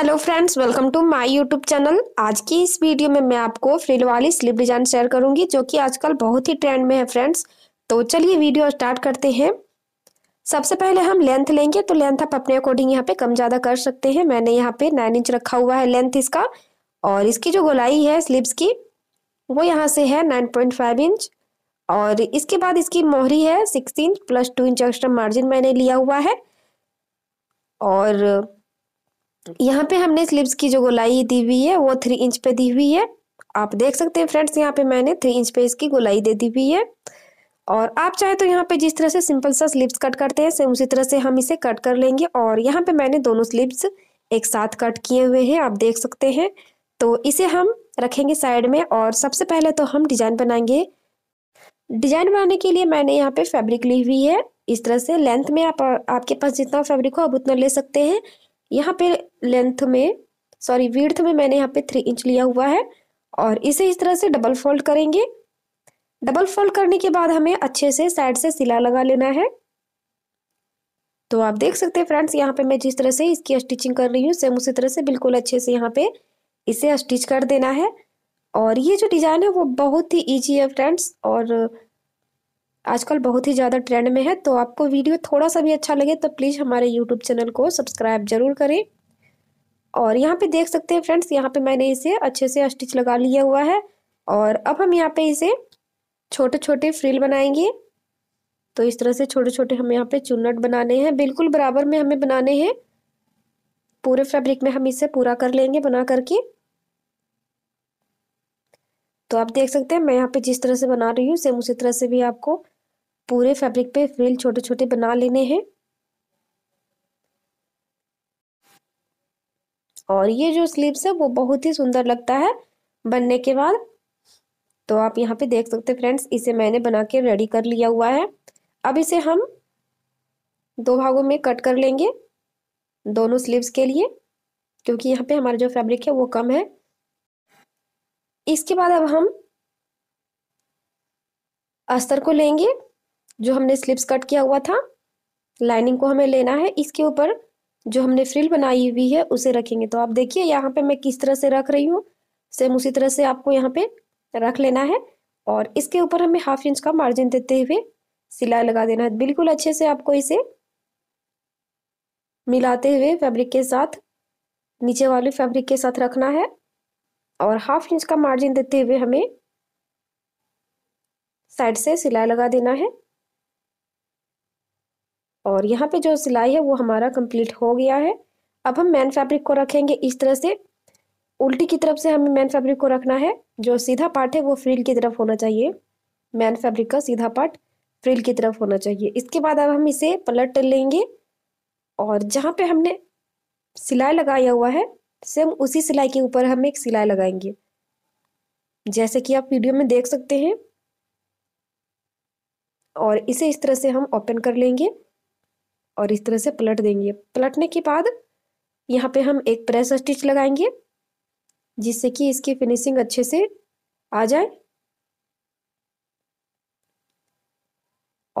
Hello friends welcome to my YouTube channel आज की इस वीडियो में मैं आपको फ्रिल वाली स्लिप डिजाइन शेयर करूंगी जो कि आजकल बहुत ही ट्रेंड में है फ्रेंड्स तो चलिए वीडियो स्टार्ट करते हैं सबसे पहले हम लेंथ लेंगे तो लेंथ आप अपने अकॉर्डिंग यहाँ पे कम ज़्यादा कर सकते हैं मैंने यहाँ पे नाइन इंच रखा हुआ है लेंथ इसका और इसकी जो गोलाई है स्लिप्स की वो यहाँ से है नाइन इंच और इसके बाद इसकी मोहरी है six inch plus two inch extra margin मैंने लिया हुआ है और यहाँ पे हमने स्लीव्स की जो गोलाई दी हुई है वो थ्री इंच पे दी हुई है आप देख सकते हैं फ्रेंड्स यहाँ पे मैंने थ्री इंच पे इसकी गोलाई दे दी हुई है और आप चाहे तो यहाँ पे जिस तरह से सिंपल सा स्लीव्स कट करते हैं उसी तरह से हम इसे कट कर लेंगे और यहाँ पे मैंने दोनों स्लीव्स एक साथ कट किए हुए हैं आप देख सकते हैं तो इसे हम रखेंगे साइड में और सबसे पहले तो हम डिजाइन बनाएंगे डिजाइन बनाने के लिए मैंने यहाँ पे फैब्रिक ली हुई है इस तरह से लेंथ में आप आपके पास जितना फैब्रिक हो आप उतना ले सकते हैं यहाँ पे लेंथ में सॉरी वीर्थ में मैंने यहाँ पे थ्री इंच लिया हुआ है और इसे इस तरह से डबल फोल्ड करेंगे डबल फोल्ड करने के बाद हमें अच्छे से साइड से सिला लगा लेना है तो आप देख सकते हैं फ्रेंड्स यहाँ पे मैं जिस तरह से इसकी स्टिचिंग कर रही हूँ सेम उसी तरह से बिल्कुल अच्छे से यहाँ पे इसे स्टिच कर देना है और ये जो डिज़ाइन है वो बहुत ही ईजी है फ्रेंड्स और आजकल बहुत ही ज़्यादा ट्रेंड में है तो आपको वीडियो थोड़ा सा भी अच्छा लगे तो प्लीज़ हमारे यूट्यूब चैनल को सब्सक्राइब ज़रूर करें और यहाँ पे देख सकते हैं फ्रेंड्स यहाँ पे मैंने इसे अच्छे से स्टिच लगा लिया हुआ है और अब हम यहाँ पे इसे छोटे छोटे फ्रिल बनाएंगे तो इस तरह से छोटे छोटे हम यहाँ पे चुन्नट बनाने हैं बिल्कुल बराबर में हमें बनाने हैं पूरे फैब्रिक में हम इसे पूरा कर लेंगे बना करके तो आप देख सकते हैं मैं यहाँ पे जिस तरह से बना रही हूँ सेम उसी तरह से भी आपको पूरे फैब्रिक पे फ्रिल छोटे छोटे बना लेने हैं और ये जो स्लीव्स है वो बहुत ही सुंदर लगता है बनने के बाद तो आप यहाँ पे देख सकते फ्रेंड्स इसे मैंने बना के रेडी कर लिया हुआ है अब इसे हम दो भागों में कट कर लेंगे दोनों स्लीव्स के लिए क्योंकि यहाँ पे हमारा जो फैब्रिक है वो कम है इसके बाद अब हम अस्तर को लेंगे जो हमने स्लिप्स कट किया हुआ था लाइनिंग को हमें लेना है इसके ऊपर जो हमने फ्रिल बनाई हुई है उसे रखेंगे तो आप देखिए यहाँ पे मैं किस तरह से रख रही हूँ सेम उसी तरह से आपको यहाँ पे रख लेना है और इसके ऊपर हमें हाफ इंच का मार्जिन देते हुए सिलाई लगा देना है बिल्कुल अच्छे से आपको इसे मिलाते हुए फैब्रिक के साथ नीचे वाले फैब्रिक के साथ रखना है और हाफ इंच का मार्जिन देते हुए हमें साइड से सिलाई लगा देना है और यहाँ पे जो सिलाई है वो हमारा कंप्लीट हो गया है अब हम मैन फैब्रिक को रखेंगे इस तरह से उल्टी की तरफ से हमें मैन फैब्रिक को रखना है जो सीधा पार्ट है वो फ्रिल की तरफ होना चाहिए मैन फैब्रिक का सीधा पार्ट फ्रिल की तरफ होना चाहिए इसके बाद अब हम इसे पलट लेंगे और जहाँ पे हमने सिलाई लगाया हुआ है सेम उसी सिलाई के ऊपर हम एक सिलाई लगाएंगे जैसे कि आप वीडियो में देख सकते हैं और इसे इस तरह से हम ओपन कर लेंगे और इस तरह से पलट देंगे पलटने के बाद यहाँ पे हम एक प्रेस स्टिच लगाएंगे जिससे कि इसकी फिनिशिंग अच्छे से आ जाए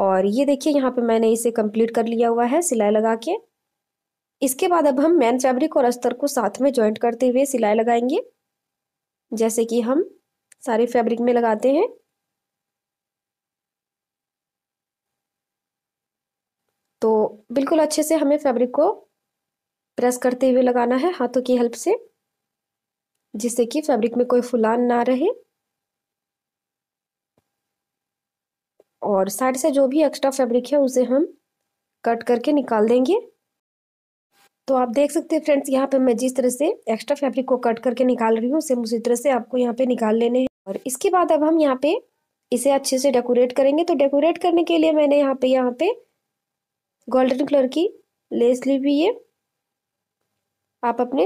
और ये देखिए यहाँ पे मैंने इसे कंप्लीट कर लिया हुआ है सिलाई लगा के इसके बाद अब हम मेन फैब्रिक और अस्तर को साथ में ज्वाइंट करते हुए सिलाई लगाएंगे जैसे कि हम सारे फैब्रिक में लगाते हैं तो बिल्कुल अच्छे से हमें फैब्रिक को प्रेस करते हुए लगाना है हाथों की हेल्प से जिससे कि फैब्रिक में कोई फुलान ना रहे और साइड से जो भी एक्स्ट्रा फैब्रिक है उसे हम कट करके निकाल देंगे तो आप देख सकते हैं फ्रेंड्स यहाँ पे मैं जिस तरह से एक्स्ट्रा फैब्रिक को कट करके निकाल रही हूँ सेम उसी तरह से आपको यहाँ पे निकाल लेने हैं और इसके बाद अब हम यहाँ पे इसे अच्छे से डेकोरेट करेंगे तो डेकोरेट करने के लिए मैंने यहाँ पे यहाँ पे गोल्डन कलर की लेस ली हुई है आप अपने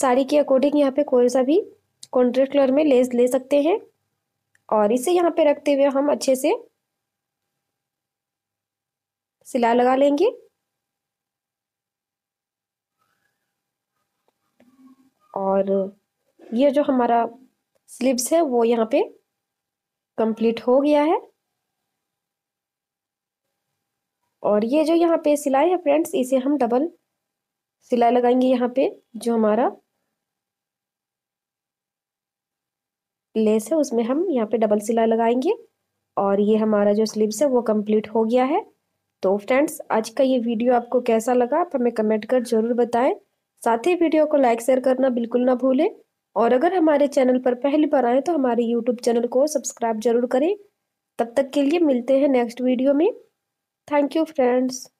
साड़ी के अकॉर्डिंग यहाँ पे कोई सा भी कॉन्ट्रेक्ट कलर में लेस ले सकते हैं और इसे यहाँ पे रखते हुए हम अच्छे से सिला लगा लेंगे और ये जो हमारा स्लीव्स है वो यहाँ पे कंप्लीट हो गया है और ये जो यहाँ पे सिलाई है फ्रेंड्स इसे हम डबल सिलाई लगाएंगे यहाँ पे जो हमारा लेस है उसमें हम यहाँ पे डबल सिलाई लगाएंगे और ये हमारा जो स्लीव्स है वो कंप्लीट हो गया है तो फ्रेंड्स आज का ये वीडियो आपको कैसा लगा आप हमें कमेंट कर ज़रूर बताएं साथ ही वीडियो को लाइक शेयर करना बिल्कुल ना भूलें और अगर हमारे चैनल पर पहली बार आएँ तो हमारे यूट्यूब चैनल को सब्सक्राइब जरूर करें तब तक के लिए मिलते हैं नेक्स्ट वीडियो में Thank you, friends.